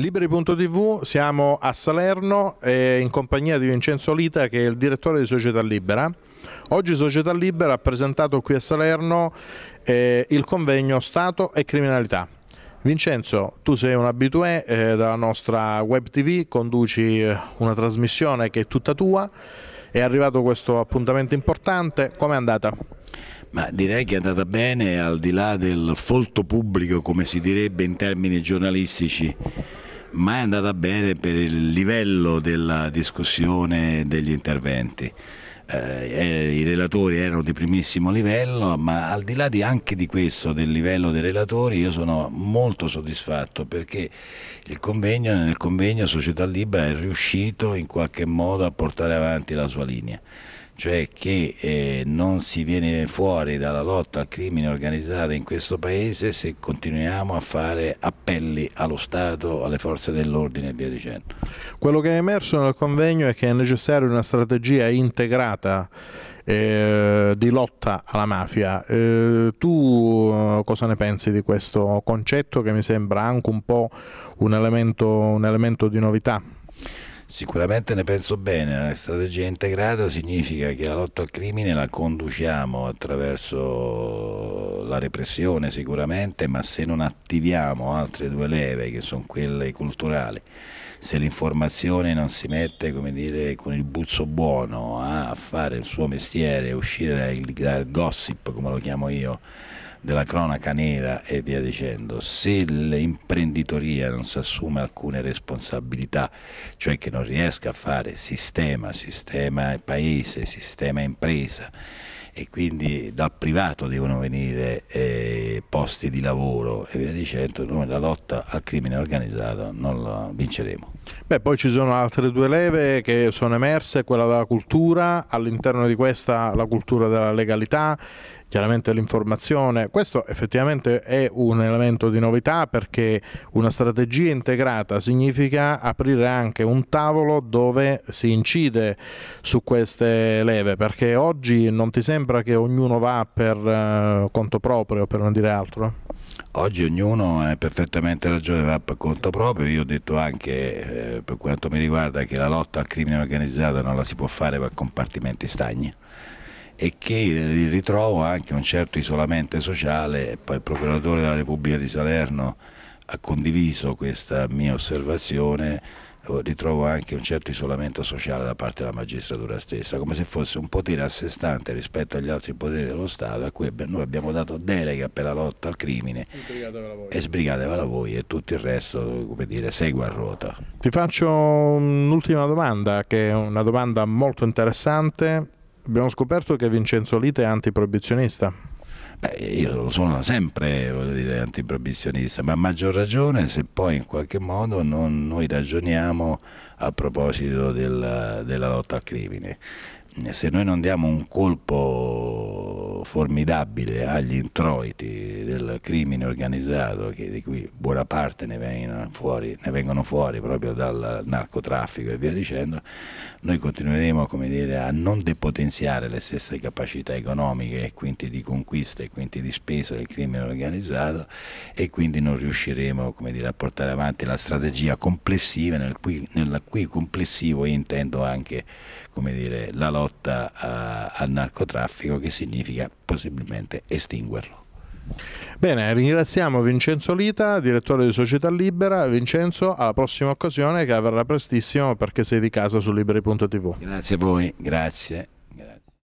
Liberi.tv, siamo a Salerno eh, in compagnia di Vincenzo Lita che è il direttore di Società Libera. Oggi Società Libera ha presentato qui a Salerno eh, il convegno Stato e Criminalità. Vincenzo, tu sei un abitué eh, della nostra web TV, conduci eh, una trasmissione che è tutta tua, è arrivato questo appuntamento importante, com'è andata? Ma direi che è andata bene al di là del folto pubblico come si direbbe in termini giornalistici ma è andata bene per il livello della discussione degli interventi. Eh, eh, I relatori erano di primissimo livello, ma al di là di anche di questo, del livello dei relatori, io sono molto soddisfatto perché il convegno, nel convegno Società Libera è riuscito in qualche modo a portare avanti la sua linea cioè che eh, non si viene fuori dalla lotta al crimine organizzato in questo paese se continuiamo a fare appelli allo Stato, alle forze dell'ordine e via dicendo. Quello che è emerso nel convegno è che è necessaria una strategia integrata eh, di lotta alla mafia. Eh, tu eh, cosa ne pensi di questo concetto che mi sembra anche un po' un elemento, un elemento di novità? Sicuramente ne penso bene, la strategia integrata significa che la lotta al crimine la conduciamo attraverso la repressione sicuramente, ma se non attiviamo altre due leve che sono quelle culturali, se l'informazione non si mette dire, con il buzzo buono a fare il suo mestiere, uscire dal, dal gossip, come lo chiamo io, della cronaca nera e via dicendo, se l'imprenditoria non si assume alcune responsabilità, cioè che non riesca a fare sistema, sistema paese, sistema impresa, e quindi dal privato devono venire eh, posti di lavoro e via dicendo, noi la lotta al crimine organizzato non la vinceremo. Beh, poi ci sono altre due leve che sono emerse, quella della cultura, all'interno di questa la cultura della legalità chiaramente l'informazione. Questo effettivamente è un elemento di novità perché una strategia integrata significa aprire anche un tavolo dove si incide su queste leve, perché oggi non ti sembra che ognuno va per eh, conto proprio, per non dire altro? Oggi ognuno ha perfettamente ragione, va per conto proprio, io ho detto anche eh, per quanto mi riguarda che la lotta al crimine organizzato non la si può fare per compartimenti stagni e che ritrovo anche un certo isolamento sociale, poi il procuratore della Repubblica di Salerno ha condiviso questa mia osservazione, oh, ritrovo anche un certo isolamento sociale da parte della magistratura stessa, come se fosse un potere a sé stante rispetto agli altri poteri dello Stato a cui noi abbiamo dato delega per la lotta al crimine e sbrigatevela voi e tutto il resto come dire, segue a ruota. Ti faccio un'ultima domanda che è una domanda molto interessante Abbiamo scoperto che Vincenzo Lita è antiproibizionista. Beh, io lo sono da sempre, voglio dire, antiproibizionista, ma a maggior ragione se poi in qualche modo non, noi ragioniamo a proposito del, della lotta al crimine. Se noi non diamo un colpo formidabile agli introiti del crimine organizzato, che di cui buona parte ne vengono fuori, ne vengono fuori proprio dal narcotraffico e via dicendo, noi continueremo dire, a non depotenziare le stesse capacità economiche e quindi di conquista e quindi di spesa del crimine organizzato e quindi non riusciremo dire, a portare avanti la strategia complessiva nel cui, nel cui complessivo intendo anche dire, la lotta a, al narcotraffico che significa possibilmente estinguerlo. Bene, ringraziamo Vincenzo Lita, direttore di Società Libera. Vincenzo, alla prossima occasione che avverrà prestissimo perché sei di casa su liberi.tv. Grazie a voi, grazie.